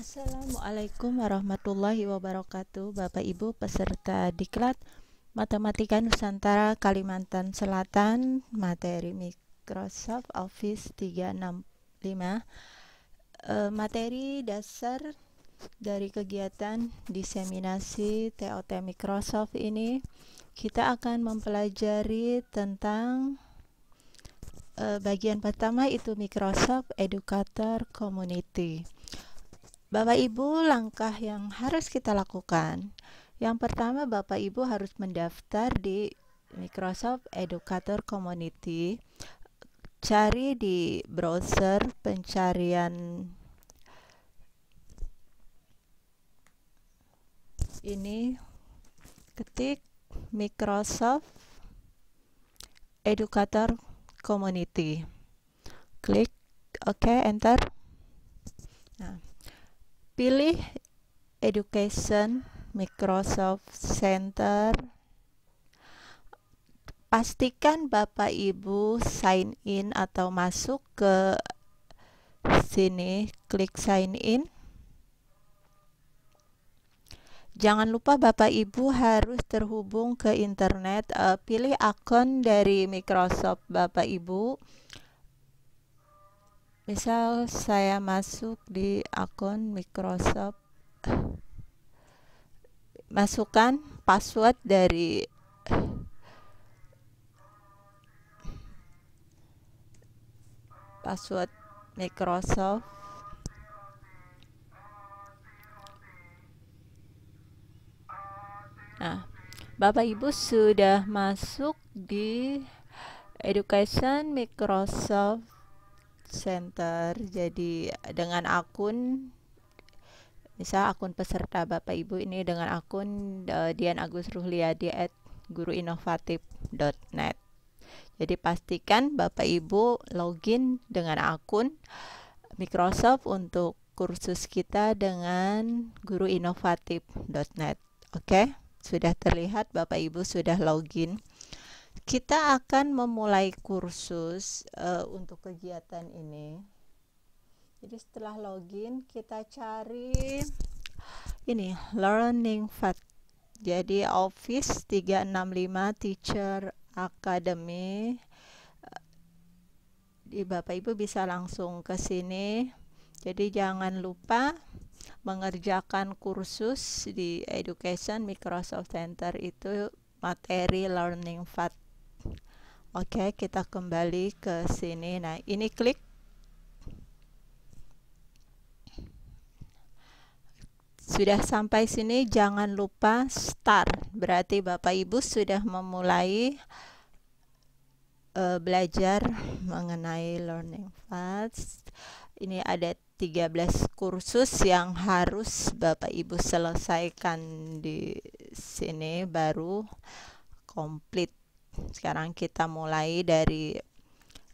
Assalamualaikum warahmatullahi wabarakatuh Bapak Ibu peserta diklat Matematika Nusantara Kalimantan Selatan Materi Microsoft Office 365 e, Materi dasar dari kegiatan diseminasi TOT Microsoft ini Kita akan mempelajari tentang e, bagian pertama itu Microsoft Educator Community Bapak Ibu, langkah yang harus kita lakukan. Yang pertama, Bapak Ibu harus mendaftar di Microsoft Educator Community. Cari di browser pencarian ini ketik Microsoft Educator Community. Klik OK, enter. Nah, Pilih Education Microsoft Center. Pastikan Bapak Ibu sign in atau masuk ke sini, klik sign in. Jangan lupa Bapak Ibu harus terhubung ke internet, eh, pilih akun dari Microsoft Bapak Ibu misal saya masuk di akun Microsoft masukkan password dari password Microsoft Nah, Bapak Ibu sudah masuk di Education Microsoft center jadi dengan akun misal akun peserta Bapak Ibu ini dengan akun uh, Dian Agus Ruhliadi at guruinovatif.net jadi pastikan Bapak Ibu login dengan akun Microsoft untuk kursus kita dengan guruinovatif.net oke okay? sudah terlihat Bapak Ibu sudah login kita akan memulai kursus uh, untuk kegiatan ini. Jadi setelah login kita cari ini learning fat. Jadi Office 365 Teacher Academy. Eh, di Bapak Ibu bisa langsung ke sini. Jadi jangan lupa mengerjakan kursus di Education Microsoft Center itu materi learning fat. Oke, kita kembali ke sini. Nah, ini klik. Sudah sampai sini, jangan lupa start. Berarti Bapak Ibu sudah memulai uh, belajar mengenai learning fat Ini ada 13 kursus yang harus Bapak Ibu selesaikan di sini baru komplit sekarang kita mulai dari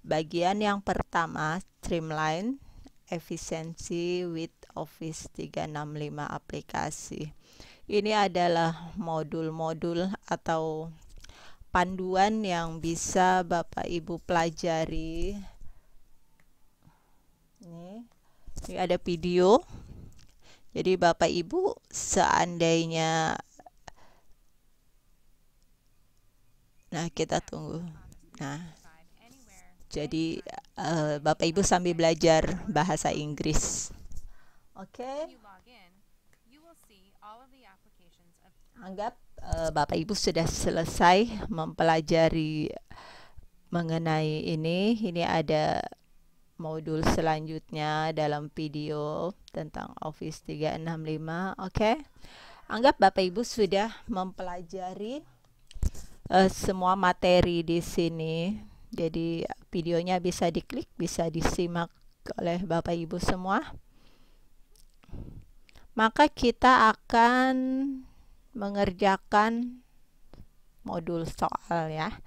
bagian yang pertama streamline efisiensi with Office 365 aplikasi ini adalah modul-modul atau panduan yang bisa Bapak Ibu pelajari ini, ini ada video jadi Bapak Ibu seandainya Nah, kita tunggu. Nah, jadi uh, Bapak Ibu sambil belajar bahasa Inggris. Oke. Okay. Anggap uh, Bapak Ibu sudah selesai mempelajari mengenai ini. Ini ada modul selanjutnya dalam video tentang Office 365, oke? Okay? Anggap Bapak Ibu sudah mempelajari uh, semua materi di sini. Jadi videonya bisa diklik, bisa disimak oleh Bapak Ibu semua. Maka kita akan mengerjakan modul soal ya.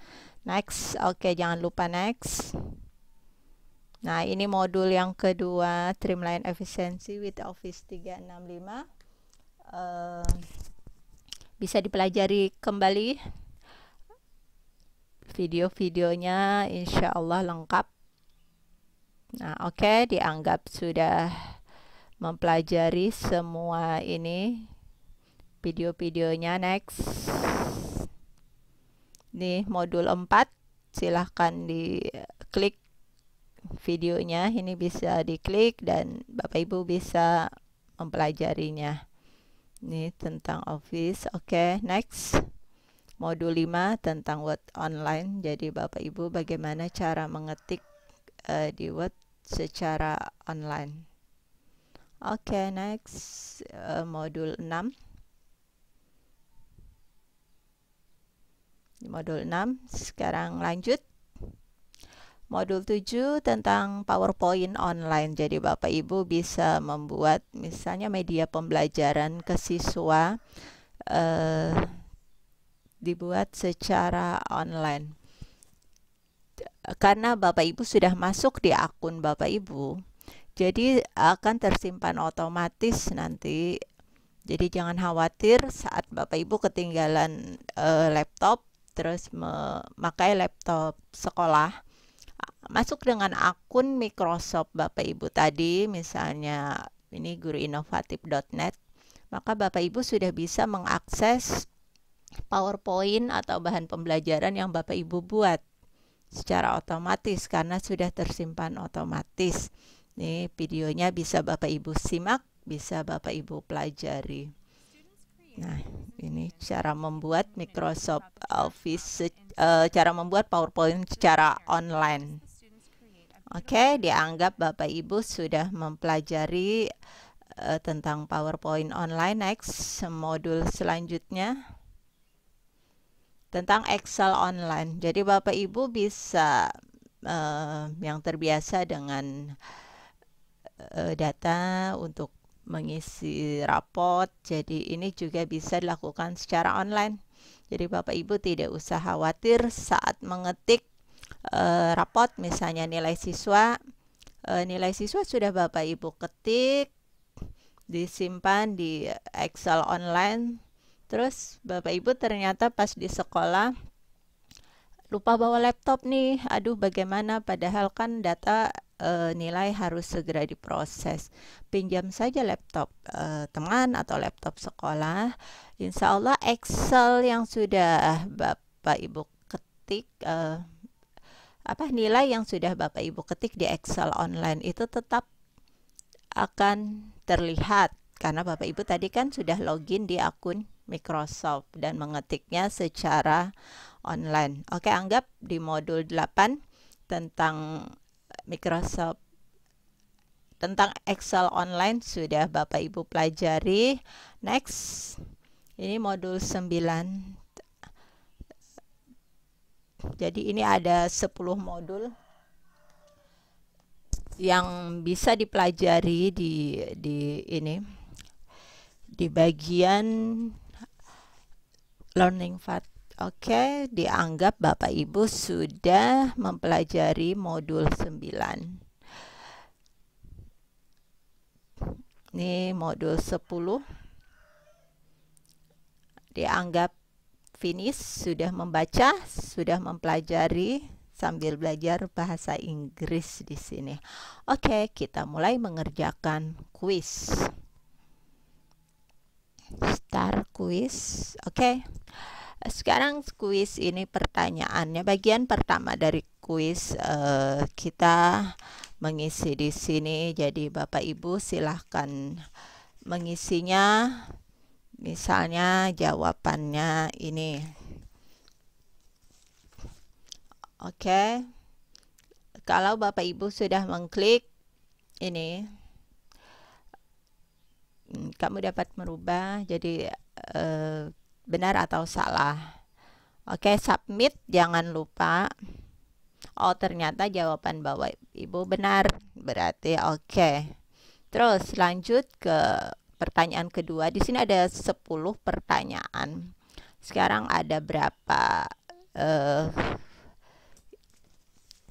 Next, oke jangan lupa next. Nah, ini modul yang kedua, Trimline Efficiency with Office 365. Uh, eh, bisa dipelajari kembali video-videonya insya Allah lengkap nah oke okay, dianggap sudah mempelajari semua ini video-videonya next Nih modul 4 silahkan di klik videonya ini bisa diklik dan Bapak Ibu bisa mempelajarinya ini tentang office oke okay, next modul 5 tentang Word online. Jadi Bapak Ibu bagaimana cara mengetik uh, di Word secara online. Oke, okay, next uh, modul 6. Modul 6, sekarang lanjut. Modul 7 tentang PowerPoint online. Jadi Bapak Ibu bisa membuat misalnya media pembelajaran ke siswa uh, dibuat secara online. Karena Bapak Ibu sudah masuk di akun Bapak Ibu, jadi akan tersimpan otomatis nanti. Jadi jangan khawatir saat Bapak Ibu ketinggalan e, laptop terus memakai laptop sekolah masuk dengan akun Microsoft Bapak Ibu tadi misalnya ini guruinovatif.net maka Bapak Ibu sudah bisa mengakses PowerPoint atau bahan pembelajaran yang Bapak Ibu buat secara otomatis karena sudah tersimpan otomatis. Nih, videonya bisa Bapak Ibu simak, bisa Bapak Ibu pelajari. Nah, ini cara membuat Microsoft Office uh, cara membuat PowerPoint secara online. Oke, okay, dianggap Bapak Ibu sudah mempelajari uh, tentang PowerPoint online. Next, modul selanjutnya tentang Excel online. Jadi Bapak Ibu bisa uh, yang terbiasa dengan uh, data untuk mengisi rapot. Jadi ini juga bisa dilakukan secara online. Jadi Bapak Ibu tidak usah khawatir saat mengetik uh, rapot misalnya nilai siswa. Uh, nilai siswa sudah Bapak Ibu ketik disimpan di Excel online Terus Bapak Ibu ternyata pas di sekolah lupa bawa laptop nih. Aduh bagaimana padahal kan data e, nilai harus segera diproses. Pinjam saja laptop e, teman atau laptop sekolah. Insya Allah Excel yang sudah Bapak Ibu ketik e, apa nilai yang sudah Bapak Ibu ketik di Excel online itu tetap akan terlihat karena Bapak Ibu tadi kan sudah login di akun Microsoft dan mengetiknya secara online. Oke, anggap di modul 8 tentang eh, Microsoft tentang Excel online sudah Bapak Ibu pelajari. Next. Ini modul 9. Jadi ini ada 10 modul yang bisa dipelajari di di ini di bagian Learning Fat. Oke, okay, dianggap Bapak Ibu sudah mempelajari modul 9. Ini modul 10. Dianggap finish, sudah membaca, sudah mempelajari sambil belajar bahasa Inggris di sini. Oke, okay, kita mulai mengerjakan kuis. Star quiz. Oke. Okay. Sekarang quiz ini pertanyaannya bagian pertama dari quiz uh, kita mengisi di sini. Jadi Bapak Ibu silahkan mengisinya. Misalnya jawabannya ini. Oke. Okay. Kalau Bapak Ibu sudah mengklik ini kamu dapat merubah jadi uh, benar atau salah. Oke, submit jangan lupa. Oh, ternyata jawaban Bapak Ibu benar. Berarti oke. Okay. Terus lanjut ke pertanyaan kedua. Di sini ada 10 pertanyaan. Sekarang ada berapa uh,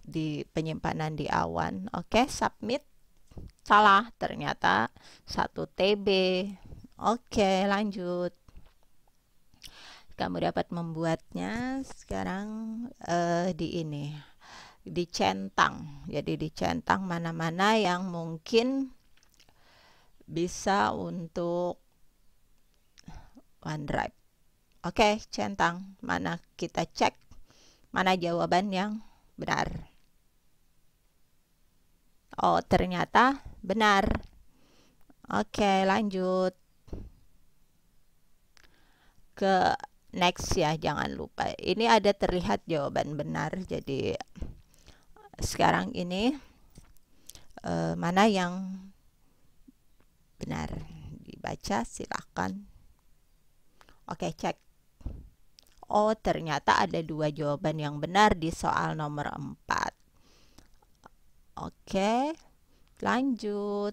di penyimpanan di awan? Oke, okay, submit. Salah, ternyata 1 TB. Oke, lanjut. Kamu dapat membuatnya sekarang uh, di ini dicentang. Jadi dicentang mana-mana yang mungkin bisa untuk OneDrive. Oke, centang. Mana kita cek mana jawaban yang benar. Oh, ternyata benar. Oke, lanjut ke next ya, jangan lupa. Ini ada terlihat jawaban benar. Jadi sekarang ini uh, mana yang benar dibaca Silahkan. Oke, cek. Oh, ternyata ada dua jawaban yang benar di soal nomor 4. Oke, lanjut.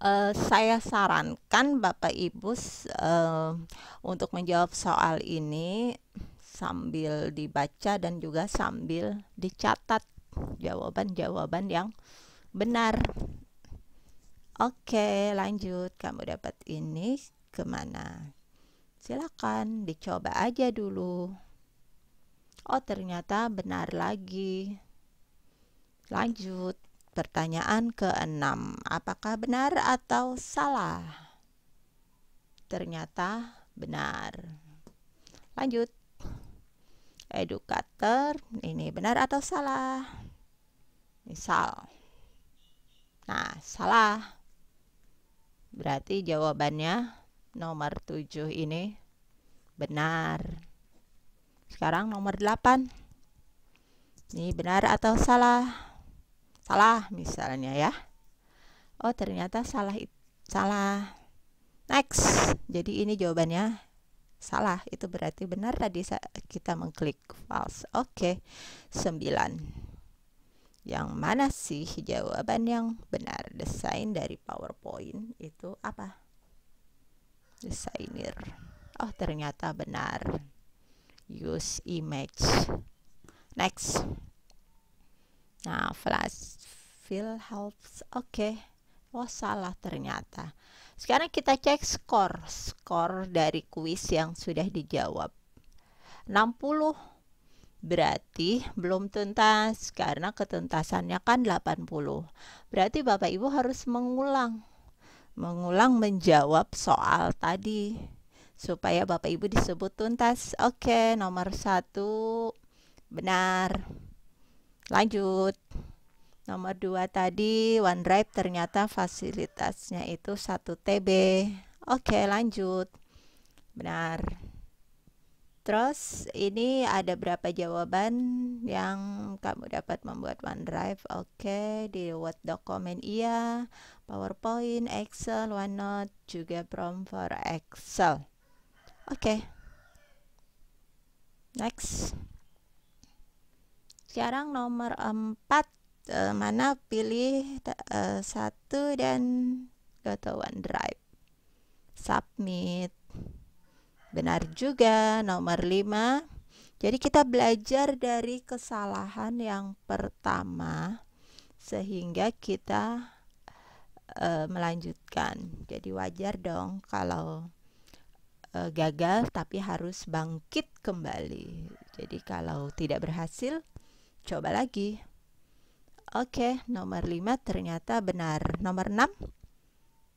Uh, saya sarankan Bapak Ibu uh, untuk menjawab soal ini sambil dibaca dan juga sambil dicatat jawaban-jawaban yang benar. Oke, lanjut. Kamu dapat ini kemana? Silakan dicoba aja dulu. Oh, ternyata benar lagi. Lanjut, pertanyaan keenam: apakah benar atau salah? Ternyata benar. Lanjut, edukator ini benar atau salah? Misal, nah, salah berarti jawabannya nomor 7 ini benar. Sekarang nomor 8. Ini benar atau salah? Salah misalnya ya. Oh, ternyata salah salah. Next. Jadi ini jawabannya salah. Itu berarti benar tadi kita mengklik false. Oke. Okay. 9. Yang mana sih jawaban yang benar? Desain dari PowerPoint itu apa? desainer oh ternyata benar use image next nah flash fill helps oke okay. oh salah ternyata sekarang kita cek skor skor dari kuis yang sudah dijawab 60 berarti belum tuntas karena ketuntasannya kan 80 berarti Bapak Ibu harus mengulang mengulang menjawab soal tadi supaya Bapak Ibu disebut tuntas. Oke, nomor satu benar. Lanjut. Nomor dua tadi OneDrive ternyata fasilitasnya itu 1 TB. Oke, lanjut. Benar. Terus ini ada berapa jawaban yang kamu dapat membuat OneDrive? Oke, di Word dokumen iya, PowerPoint, Excel, OneNote, juga prompt for Excel. Oke. Okay. Next. Sekarang nomor 4 uh, eh, mana pilih eh, satu dan go to OneDrive. Submit. Benar juga nomor 5. Jadi kita belajar dari kesalahan yang pertama sehingga kita e, melanjutkan. Jadi wajar dong kalau e, gagal tapi harus bangkit kembali. Jadi kalau tidak berhasil coba lagi. Oke, nomor 5 ternyata benar. Nomor 6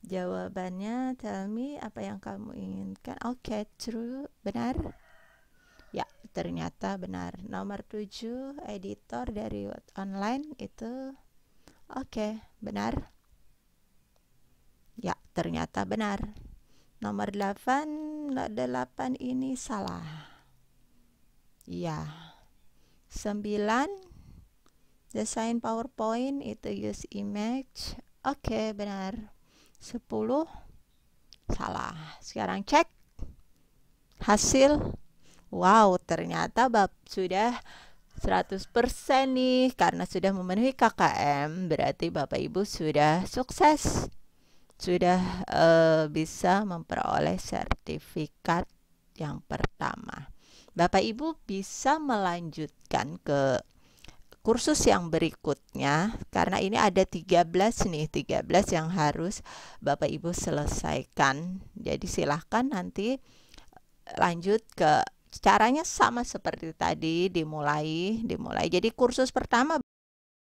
Jawabannya tell me apa yang kamu inginkan. Oke, okay, true, benar. Ya, ternyata benar. Nomor 7 editor dari online itu oke, okay, benar ternyata benar. Nomor 8, 8 ini salah. Ya. 9 desain PowerPoint itu use image. Oke, okay, benar. 10 salah. Sekarang cek hasil. Wow, ternyata bab sudah 100% nih karena sudah memenuhi KKM berarti Bapak Ibu sudah sukses sudah e, bisa memperoleh sertifikat yang pertama. Bapak Ibu bisa melanjutkan ke kursus yang berikutnya karena ini ada 13 nih, 13 yang harus Bapak Ibu selesaikan. Jadi silahkan nanti eh, lanjut ke caranya sama seperti tadi dimulai dimulai. Jadi kursus pertama